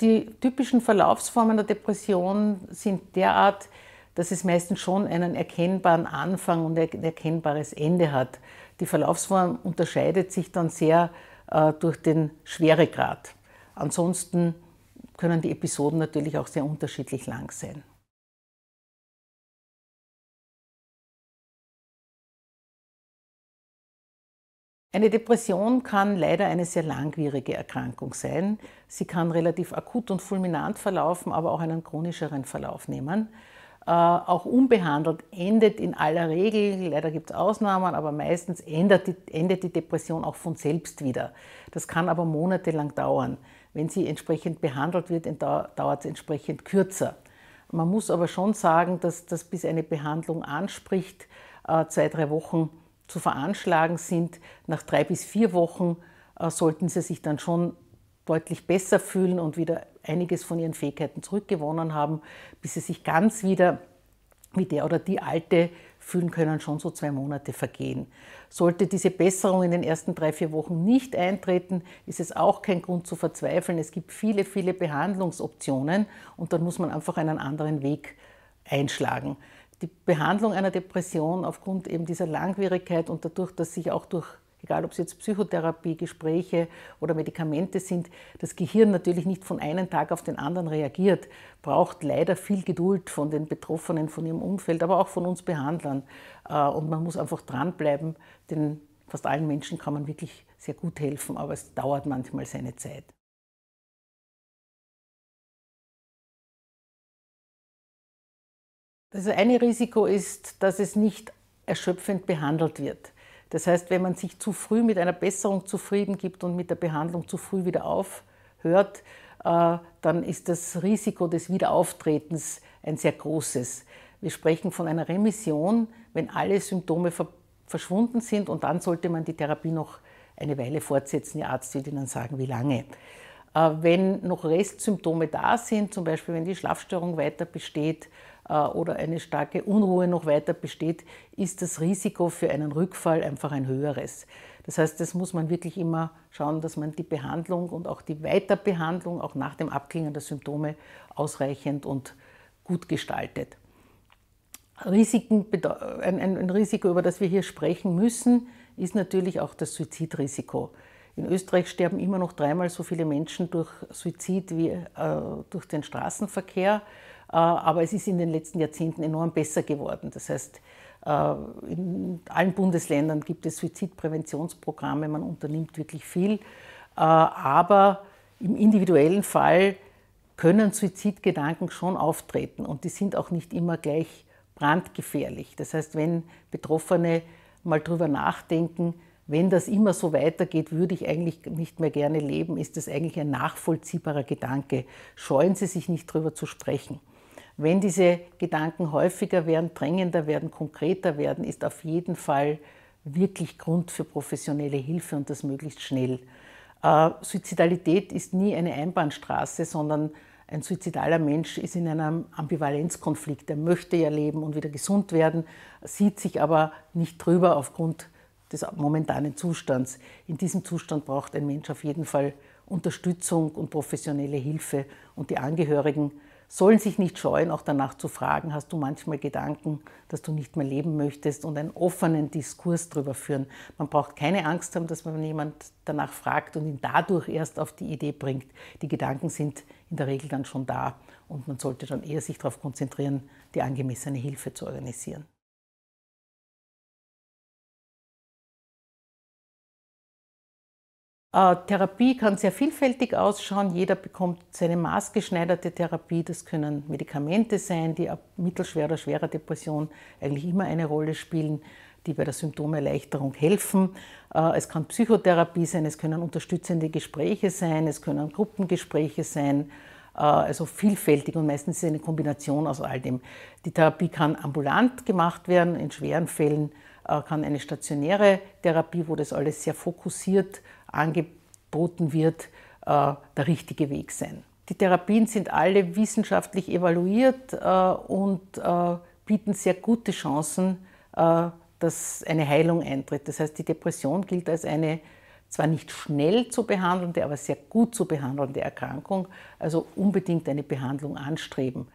Die typischen Verlaufsformen der Depression sind derart, dass es meistens schon einen erkennbaren Anfang und ein erkennbares Ende hat. Die Verlaufsform unterscheidet sich dann sehr äh, durch den Schweregrad. Ansonsten können die Episoden natürlich auch sehr unterschiedlich lang sein. Eine Depression kann leider eine sehr langwierige Erkrankung sein. Sie kann relativ akut und fulminant verlaufen, aber auch einen chronischeren Verlauf nehmen. Äh, auch unbehandelt endet in aller Regel, leider gibt es Ausnahmen, aber meistens die, endet die Depression auch von selbst wieder. Das kann aber monatelang dauern. Wenn sie entsprechend behandelt wird, dauert es entsprechend kürzer. Man muss aber schon sagen, dass das bis eine Behandlung anspricht, äh, zwei, drei Wochen zu veranschlagen sind. Nach drei bis vier Wochen äh, sollten sie sich dann schon deutlich besser fühlen und wieder einiges von ihren Fähigkeiten zurückgewonnen haben, bis sie sich ganz wieder wie der oder die Alte fühlen können, schon so zwei Monate vergehen. Sollte diese Besserung in den ersten drei, vier Wochen nicht eintreten, ist es auch kein Grund zu verzweifeln. Es gibt viele, viele Behandlungsoptionen und dann muss man einfach einen anderen Weg einschlagen die Behandlung einer Depression aufgrund eben dieser Langwierigkeit und dadurch, dass sich auch durch egal ob es jetzt Psychotherapie, Gespräche oder Medikamente sind, das Gehirn natürlich nicht von einem Tag auf den anderen reagiert, braucht leider viel Geduld von den Betroffenen, von ihrem Umfeld, aber auch von uns Behandlern. Äh, und man muss einfach dranbleiben, denn fast allen Menschen kann man wirklich sehr gut helfen, aber es dauert manchmal seine Zeit. Das also eine Risiko ist, dass es nicht erschöpfend behandelt wird. Das heißt, wenn man sich zu früh mit einer Besserung zufrieden gibt und mit der Behandlung zu früh wieder aufhört, äh, dann ist das Risiko des Wiederauftretens ein sehr großes. Wir sprechen von einer Remission, wenn alle Symptome verschwunden sind und dann sollte man die Therapie noch eine Weile fortsetzen. Ihr Arzt wird Ihnen sagen, wie lange. Äh, wenn noch Restsymptome da sind, zum Beispiel wenn die Schlafstörung weiter besteht äh, oder eine starke Unruhe noch weiter besteht, ist das Risiko für einen Rückfall einfach ein höheres. Das heißt, das muss man wirklich immer schauen, dass man die Behandlung und auch die Weiterbehandlung auch nach dem Abklingen der Symptome ausreichend und gut gestaltet. Risiken, ein, ein, ein, Risiko, über das wir hier sprechen müssen, ist natürlich auch das Suizidrisiko. In Österreich sterben immer noch dreimal so viele Menschen durch Suizid wie äh, durch den Straßenverkehr. Äh, aber es ist in den letzten Jahrzehnten enorm besser geworden. Das heißt, äh, in allen Bundesländern gibt es Suizidpräventionsprogramme, man unternimmt wirklich viel, äh, aber im individuellen Fall können Suizidgedanken schon auftreten und die sind auch nicht immer gleich brandgefährlich. Das heißt, wenn Betroffene mal drüber nachdenken, wenn das immer so weitergeht, würde ich eigentlich nicht mehr gerne leben, ist das eigentlich ein nachvollziehbarer Gedanke. Scheuen Sie sich nicht drüber zu sprechen. Wenn diese Gedanken häufiger werden, drängender werden, konkreter werden, ist auf jeden Fall wirklich Grund für professionelle Hilfe und das möglichst schnell. Äh, Suizidalität ist nie eine Einbahnstraße, sondern ein suizidaler Mensch ist in einem Ambivalenzkonflikt. Er möchte ja leben und wieder gesund werden, sieht sich aber nicht drüber aufgrund des momentanen Zustands. In diesem Zustand braucht ein Mensch auf jeden Fall Hilfe. Unterstützung und professionelle Hilfe. Und die Angehörigen sollen sich nicht scheuen, auch danach zu fragen, hast du manchmal Gedanken, dass du nicht mehr leben möchtest und einen offenen Diskurs darüber führen. Man braucht keine Angst haben, dass man jemand danach fragt und ihn dadurch erst auf die Idee bringt. Die Gedanken sind in der Regel dann schon da und man sollte dann eher sich darauf konzentrieren, die angemessene Hilfe zu organisieren. Äh, Therapie kann sehr vielfältig ausschauen. Jeder bekommt seine maßgeschneiderte Therapie. Das können Medikamente sein, die ab mittelschwerer oder schwerer Depression eigentlich immer eine Rolle spielen, die bei der Symptomerleichterung helfen. Äh, es kann Psychotherapie sein, es können unterstützende Gespräche sein, es können Gruppengespräche sein äh, also vielfältig und meistens ist es eine Kombination aus all dem. Die Therapie kann ambulant gemacht werden, in schweren Fällen äh, kann eine stationäre Therapie, wo das alles sehr fokussiert angeboten wird, äh, der richtige Weg sein. Die Therapien sind alle wissenschaftlich evaluiert äh, und äh, bieten sehr gute Chancen, dass eine Heilung eintritt. Das heißt, die Depression gilt als eine zwar nicht schnell zu behandelnde, aber sehr gut zu behandelnde Erkrankung, also unbedingt eine Behandlung anstreben.